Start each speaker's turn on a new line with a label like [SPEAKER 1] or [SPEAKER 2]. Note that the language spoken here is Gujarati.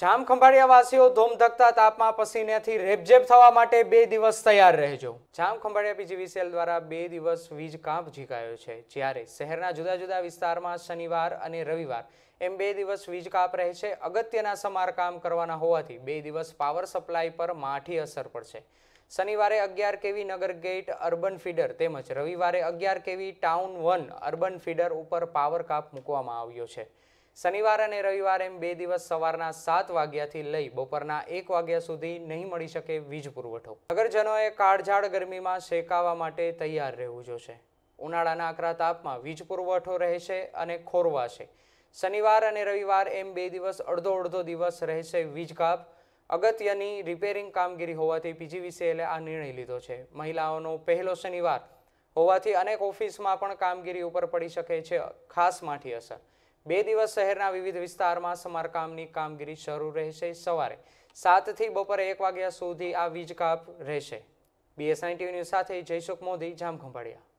[SPEAKER 1] જામખંભાળિયાવાસીઓ ધોમધકતા તાપમાં પસીનેથી રેબઝેબ થવા માટે બે દિવસ તૈયાર રહેજો જામખંભાળિયા પીજીવીસીએલ દ્વારા બે દિવસ વીજ કાપ ઝીકાયો છે જ્યારે શહેરના જુદા જુદા વિસ્તારમાં શનિવાર અને રવિવાર એમ બે દિવસ વીજ કાપ રહે છે અગત્યના સમારકામ કરવાના હોવાથી બે દિવસ પાવર સપ્લાય પર માઠી અસર પડશે શનિવારે અગિયાર કેવી નગર ગેટ અર્બન ફીડર તેમજ રવિવારે અગિયાર K V town one urban feeder ઉપર પાવર કાપ મૂકવામાં આવ્યો છે શનિવાર અને રવિવાર એમ બે દિવસ સવારના સાત વાગ્યાથી લઈ બપોરના એક વાગ્યા સુધી નહીં મળી શકે વીજ પુરવઠો નગરજનોએ કાળઝાળ ગરમીમાં શેકાવા માટે તૈયાર રહેવું જોશે ઉનાળાના આકરા તાપમાં વીજ પુરવઠો રહેશે અને ખોરવાશે શનિવાર અને રવિવાર એમ બે દિવસ અડધો અડધો દિવસ રહેશે વીજ કાપ અગત્યની રિપેરિંગ કામગીરી હોવાથી પીજીવીસીએલે આ નિર્ણય લીધો છે મહિલાઓનો પહેલો શનિવાર હોવાથી અનેક ઓફિસમાં પણ કામગીરી ઉપર પડી શકે છે ખાસ માઠી અસર બે દિવસ શહેરના વિવિધ વિસ્તારમાં સમારકામની કામગીરી શરૂ રહેશે સવારે સાતથી બપોરે એક વાગ્યા સુધી આ વીજ કાપ રહેશે બીએસઆઈ ટીવી ન્યૂઝ સાથે જયસુખ મોદી જામખંભાળિયા